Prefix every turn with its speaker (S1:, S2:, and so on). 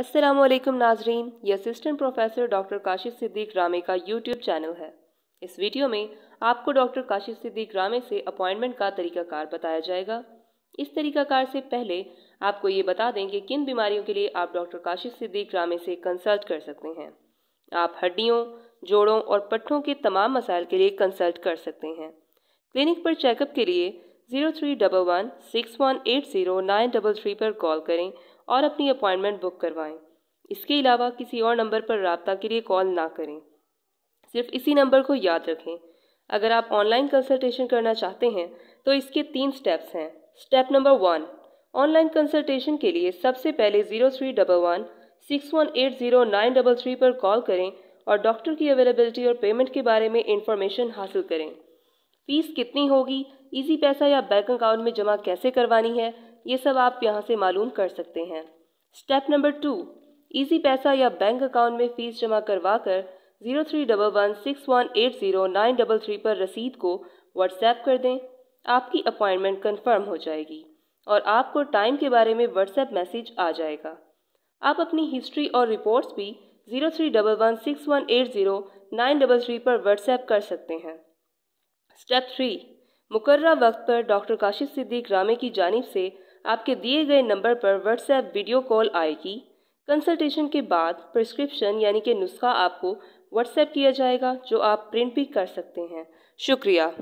S1: असलम नाजरीन ये assistant professor doctor Kashif Siddique Ramay का यूट्यूब चैनल है इस वीडियो में आपको डॉक्टर काशिफ सिद्दीक रामे से अपॉइंटमेंट का तरीकाकार बताया जाएगा इस तरीकाकार से पहले आपको ये बता दें कि किन बीमारियों के लिए आप डॉक्टर काशिफ सिद्दीक रामे से कंसल्ट कर सकते हैं आप हड्डियों जोड़ों और पट्ठों के तमाम मसाइल के लिए कंसल्ट कर सकते हैं क्लिनिक पर चेकअप के लिए zero three double one six one eight zero nine double three पर कॉल करें और अपनी अपॉइंटमेंट बुक करवाएं इसके अलावा किसी और नंबर पर रबता के लिए कॉल ना करें सिर्फ इसी नंबर को याद रखें अगर आप ऑनलाइन कंसल्टेशन करना चाहते हैं तो इसके तीन स्टेप्स हैं step number one online consultation के लिए सबसे पहले zero three double one six one eight zero nine double three पर कॉल करें और डॉक्टर की अवेलेबिलिटी और पेमेंट के बारे में इंफॉर्मेशन हासिल करें फीस कितनी होगी इजी पैसा या बैंक अकाउंट में जमा कैसे करवानी है ये सब आप यहाँ से मालूम कर सकते हैं स्टेप नंबर टू इजी पैसा या बैंक अकाउंट में फ़ीस जमा करवा कर zero three double one six one eight zero nine double three पर रसीद को व्हाट्सएप कर दें आपकी अपॉइंटमेंट कन्फर्म हो जाएगी और आपको टाइम के बारे में व्हाट्सएप मैसेज आ जाएगा आप अपनी हिस्ट्री और रिपोर्ट्स भी zero three double one six one eight zero nine double three पर व्हाट्सएप कर सकते हैं स्टेप थ्री मुकर्रा वक्त पर डॉक्टर काशिफ सिद्दीक रामे की जानब से आपके दिए गए नंबर पर व्हाट्सएप वीडियो कॉल आएगी कंसल्टेशन के बाद प्रिस्क्रिप्शन यानी कि नुस्खा आपको व्हाट्सएप किया जाएगा जो आप प्रिंट भी कर सकते हैं शुक्रिया